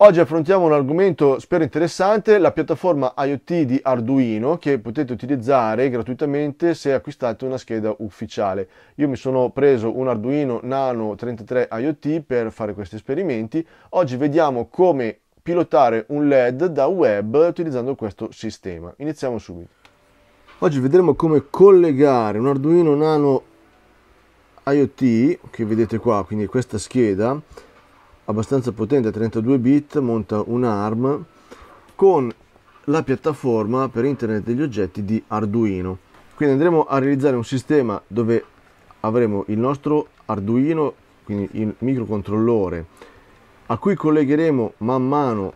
Oggi affrontiamo un argomento spero interessante, la piattaforma IoT di Arduino che potete utilizzare gratuitamente se acquistate una scheda ufficiale. Io mi sono preso un Arduino Nano 33 IoT per fare questi esperimenti. Oggi vediamo come pilotare un LED da web utilizzando questo sistema. Iniziamo subito. Oggi vedremo come collegare un Arduino Nano IoT che vedete qua, quindi questa scheda abbastanza potente 32 bit, monta un ARM con la piattaforma per internet degli oggetti di Arduino. Quindi andremo a realizzare un sistema dove avremo il nostro Arduino, quindi il microcontrollore, a cui collegheremo man mano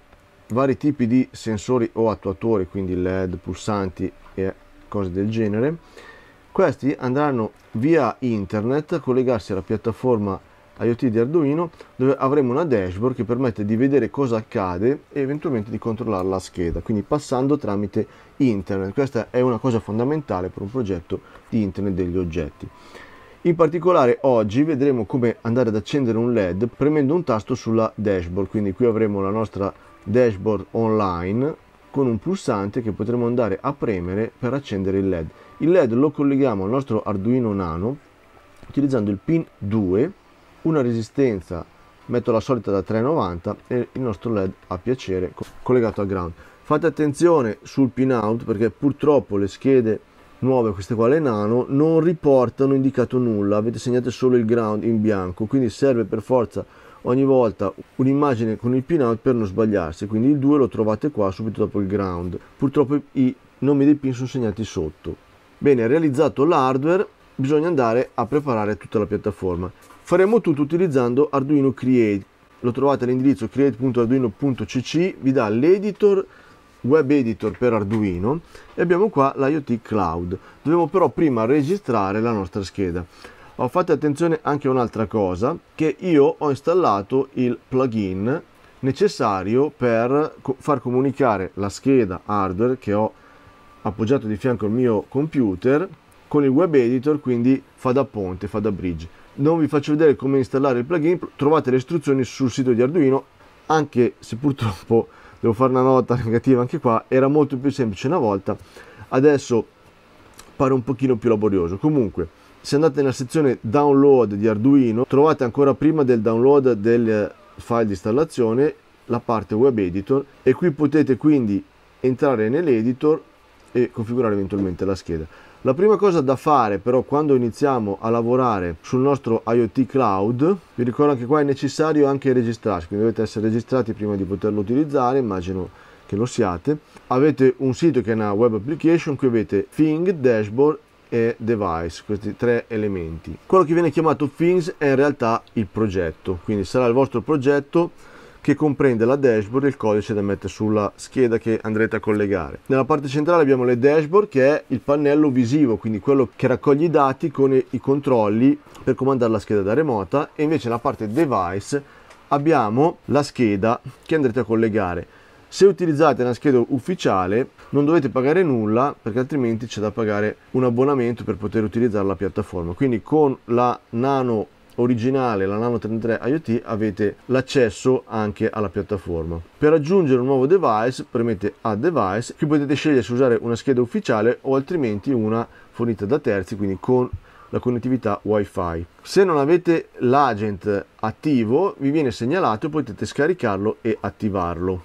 vari tipi di sensori o attuatori, quindi LED, pulsanti e cose del genere. Questi andranno via internet a collegarsi alla piattaforma IoT di Arduino dove avremo una dashboard che permette di vedere cosa accade e eventualmente di controllare la scheda, quindi passando tramite internet. Questa è una cosa fondamentale per un progetto di internet degli oggetti. In particolare oggi vedremo come andare ad accendere un LED premendo un tasto sulla dashboard, quindi qui avremo la nostra dashboard online con un pulsante che potremo andare a premere per accendere il LED. Il LED lo colleghiamo al nostro Arduino Nano utilizzando il pin 2 una resistenza metto la solita da 3,90 e il nostro led a piacere collegato al ground fate attenzione sul pin out perché purtroppo le schede nuove queste qua le nano non riportano indicato nulla avete segnato solo il ground in bianco quindi serve per forza ogni volta un'immagine con il pin out per non sbagliarsi quindi il 2 lo trovate qua subito dopo il ground purtroppo i nomi dei pin sono segnati sotto bene realizzato l'hardware bisogna andare a preparare tutta la piattaforma Faremo tutto utilizzando Arduino Create. Lo trovate all'indirizzo create.arduino.cc, vi dà l'editor web editor per Arduino e abbiamo qua l'IoT Cloud. Dobbiamo però prima registrare la nostra scheda. Oh, fate attenzione anche a un'altra cosa, che io ho installato il plugin necessario per co far comunicare la scheda hardware che ho appoggiato di fianco al mio computer con il web editor, quindi fa da ponte, fa da bridge non vi faccio vedere come installare il plugin, trovate le istruzioni sul sito di Arduino, anche se purtroppo devo fare una nota negativa anche qua, era molto più semplice una volta, adesso pare un pochino più laborioso. Comunque, se andate nella sezione download di Arduino, trovate ancora prima del download del file di installazione la parte web editor e qui potete quindi entrare nell'editor e configurare eventualmente la scheda. La prima cosa da fare però quando iniziamo a lavorare sul nostro IoT Cloud, vi ricordo che qua è necessario anche registrarsi, quindi dovete essere registrati prima di poterlo utilizzare, immagino che lo siate. Avete un sito che è una web application, qui avete Thing, Dashboard e device, questi tre elementi. Quello che viene chiamato Things è in realtà il progetto, quindi sarà il vostro progetto che comprende la dashboard e il codice da mettere sulla scheda che andrete a collegare. Nella parte centrale abbiamo le dashboard che è il pannello visivo, quindi quello che raccoglie i dati con i controlli per comandare la scheda da remota e invece nella parte device abbiamo la scheda che andrete a collegare. Se utilizzate una scheda ufficiale non dovete pagare nulla perché altrimenti c'è da pagare un abbonamento per poter utilizzare la piattaforma. Quindi con la Nano originale, la Nano 33 IoT, avete l'accesso anche alla piattaforma. Per aggiungere un nuovo device, premete Add Device, qui potete scegliere se usare una scheda ufficiale o altrimenti una fornita da terzi, quindi con la connettività wifi. Se non avete l'agent attivo vi viene segnalato e potete scaricarlo e attivarlo.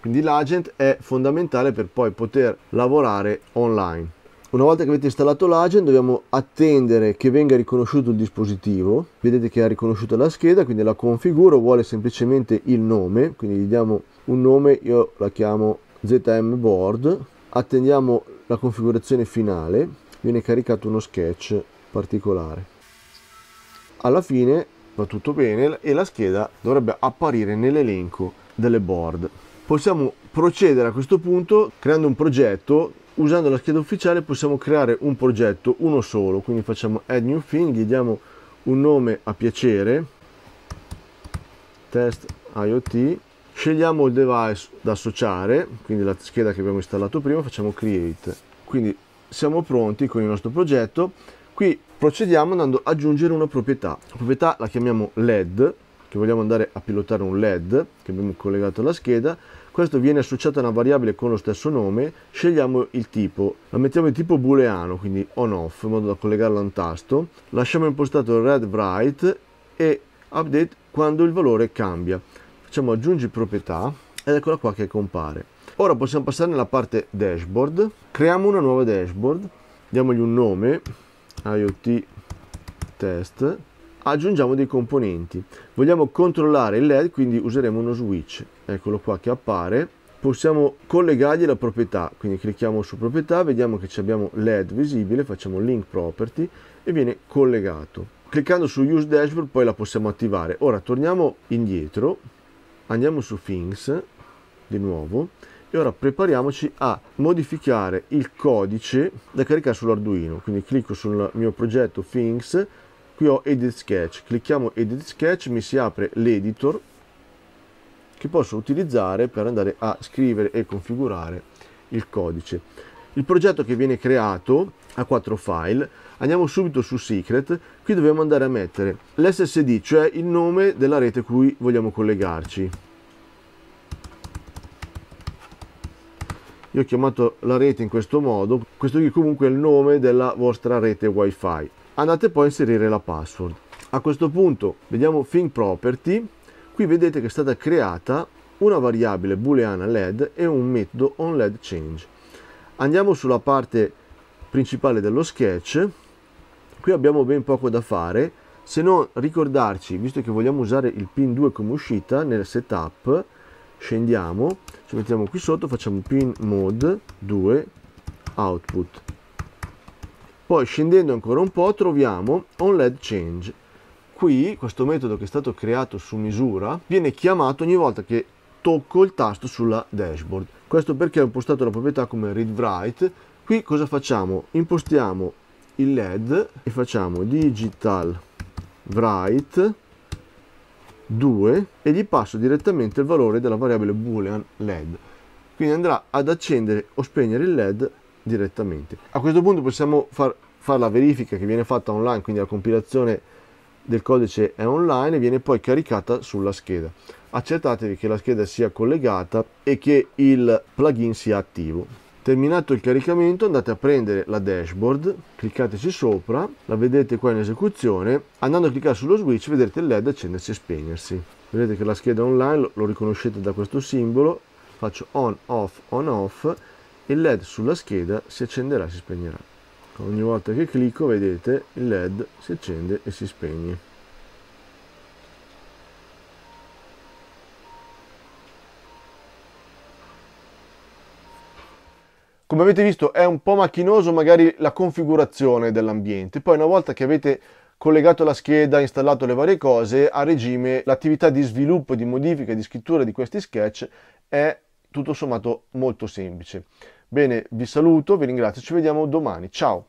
Quindi l'agent è fondamentale per poi poter lavorare online. Una volta che avete installato l'agent dobbiamo attendere che venga riconosciuto il dispositivo. Vedete che ha riconosciuto la scheda, quindi la configuro, vuole semplicemente il nome, quindi gli diamo un nome, io la chiamo ZM Board. Attendiamo la configurazione finale, viene caricato uno sketch particolare. Alla fine va tutto bene e la scheda dovrebbe apparire nell'elenco delle board. Possiamo procedere a questo punto creando un progetto usando la scheda ufficiale possiamo creare un progetto, uno solo, quindi facciamo add new thing, gli diamo un nome a piacere, test IoT, scegliamo il device da associare, quindi la scheda che abbiamo installato prima, facciamo create. Quindi siamo pronti con il nostro progetto, qui procediamo andando ad aggiungere una proprietà, la proprietà la chiamiamo LED, che vogliamo andare a pilotare un LED che abbiamo collegato alla scheda, questo viene associato a una variabile con lo stesso nome, scegliamo il tipo, la mettiamo di tipo booleano, quindi on-off, in modo da collegarlo a un tasto, lasciamo impostato il red write e update quando il valore cambia. Facciamo aggiungi proprietà ed eccola qua che compare. Ora possiamo passare nella parte dashboard, creiamo una nuova dashboard, diamogli un nome, IoT test aggiungiamo dei componenti. Vogliamo controllare il LED, quindi useremo uno switch. Eccolo qua che appare. Possiamo collegargli la proprietà, quindi clicchiamo su proprietà, vediamo che abbiamo LED visibile, facciamo link property e viene collegato. Cliccando su use dashboard poi la possiamo attivare. Ora torniamo indietro, andiamo su things di nuovo e ora prepariamoci a modificare il codice da caricare sull'Arduino. Quindi clicco sul mio progetto things qui ho edit sketch clicchiamo edit sketch mi si apre l'editor che posso utilizzare per andare a scrivere e configurare il codice il progetto che viene creato ha quattro file andiamo subito su secret qui dobbiamo andare a mettere l'ssd cioè il nome della rete cui vogliamo collegarci io ho chiamato la rete in questo modo questo qui comunque è il nome della vostra rete wifi andate poi a inserire la password. A questo punto vediamo Thing Property, qui vedete che è stata creata una variabile booleana led e un metodo onLedChange. Andiamo sulla parte principale dello sketch, qui abbiamo ben poco da fare, se non ricordarci, visto che vogliamo usare il pin 2 come uscita, nel setup scendiamo, ci mettiamo qui sotto, facciamo pin mode 2 output poi scendendo ancora un po' troviamo On LED Change. Qui questo metodo che è stato creato su misura viene chiamato ogni volta che tocco il tasto sulla dashboard. Questo perché ho impostato la proprietà come read write. Qui cosa facciamo? Impostiamo il LED e facciamo digital write 2 e gli passo direttamente il valore della variabile boolean LED. Quindi andrà ad accendere o spegnere il LED direttamente. A questo punto possiamo far, fare la verifica che viene fatta online, quindi la compilazione del codice è online e viene poi caricata sulla scheda. Accettatevi che la scheda sia collegata e che il plugin sia attivo. Terminato il caricamento andate a prendere la dashboard, cliccateci sopra, la vedete qua in esecuzione, andando a cliccare sullo switch vedrete il LED accendersi e spegnersi. Vedete che la scheda è online, lo riconoscete da questo simbolo, faccio on, off, on, off il led sulla scheda si accenderà e si spegnerà ogni volta che clicco vedete il led si accende e si spegne Come avete visto è un po' macchinoso magari la configurazione dell'ambiente, poi una volta che avete collegato la scheda, installato le varie cose, a regime l'attività di sviluppo, di modifica, di scrittura di questi sketch è tutto sommato molto semplice. Bene, vi saluto, vi ringrazio, ci vediamo domani. Ciao!